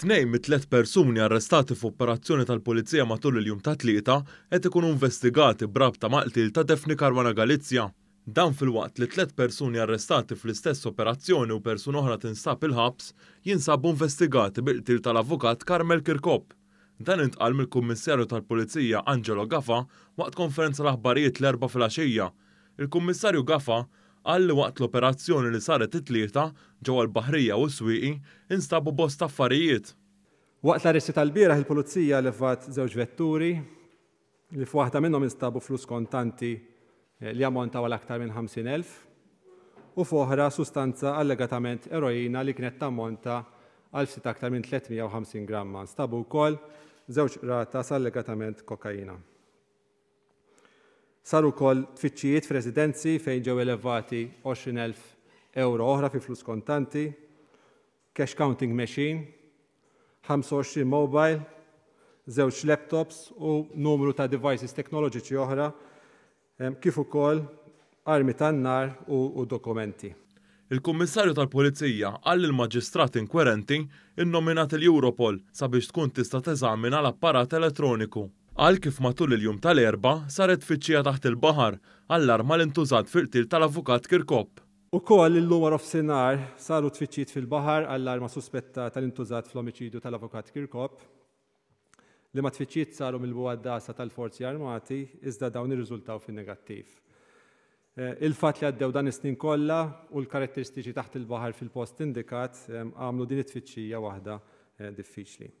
Tnej mit-tlet persuni arrestati f'operazzjoni tal-Pulizija matul il-jum ta' tlieta qed ikunu investigati brabta maqtil ta' Defni Karwana Galizja. Dan fil-waqt li tlet persuni arrestati fl-istess operazzjoni u persun oħra tinsab il-ħabs jinsabu investigati bil tal-avukat Karmel Kirkop. Dan intqal mill-Kummissarju tal-Pulizija Angelo Gaffa waqt konferenza l-aħbarijiet l-erba fil Il-Kummissarju Gaffa għalli waqt l-operazzjoni li saret it-tlieta ġewwa l-Baħrija u s-Swieqi instabu bosta affarijiet. Waqt l-arresti tal-bieraħ il-pulizija levat żewġ vetturi li f'waħda minnhom instabu flus kontanti eh, li ammontaw għal aktar minn 50.000 u f'oħra sustanza allegatament eroina li kienet tammonta għal ftit aktar minn 350 gramma. Stabu wkoll żewġ rata allegatament kokaina. Saru kol tfittxijiet f'residenzi fejn ġew elevati 20.000 euro oħra fi flus kontanti, cash counting machine, 25 mobile, żewġ laptops u numru ta' devices teknoloġiċi oħra, kif ukoll armi tan-nar u, u dokumenti. Il-Kummissarju tal-Pulizija għall il-Maġistrat inkwerenti innominat il-Europol sabiex tkun tista' teżamina l-apparat elettroniku Għal kif matul il-jum tal-erba saret fitxija taħt il-bahar għall-arma l-intużat fil-til tal-avukat Kirkop. U koll il-lumar of senar saru tfittxiet fil-bahar għall-arma suspetta tal-intużat fl omicidu tal-avukat Kirkop li ma tfittxiet saru mill buħaddasa tal-forzi armati iżda dawn irriżultaw fin negattiv eh, Il-fat li għaddew dan is-snin kollha u l-karatteristiċi taħt il-bahar fil-post indikat eh, għamlu din it-tfittxija waħda eh, diffiċli.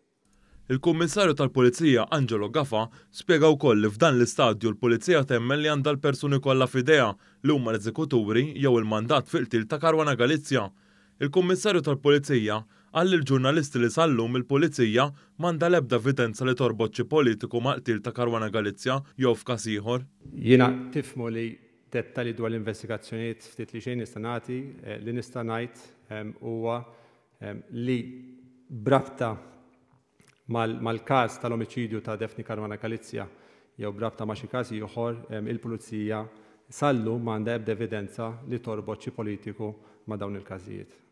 Il-kummissarju tal-Pulizija Angelo Gaffa spjega wkoll li f'dan l-istadju l-Pulizija temmen li għandha l-persuni kollha f'idea li huma l-eżekuturi jew il-mandat fil-til ta' Karwana Galizja. Il-kummissarju tal-Pulizija għall il-ġurnalisti li sallum il-Pulizija manda lebda evidenza li torbot xi politiku til ta' Karwana Galizja jew f'każ ieħor. Jiena tifmu li dettali dwar l-investigazzjoniet ftit li xejn istanati eh, li nistanajt ehm, huwa ehm, li brabta mal-każ mal każ mal tal omicidju ta' Defni Karmana Kalizja jew brabta ma' xi każi ieħor il-pulizija sallu m'għandha ebda evidenza li torbot xi politiku ma' dawn il-każijiet.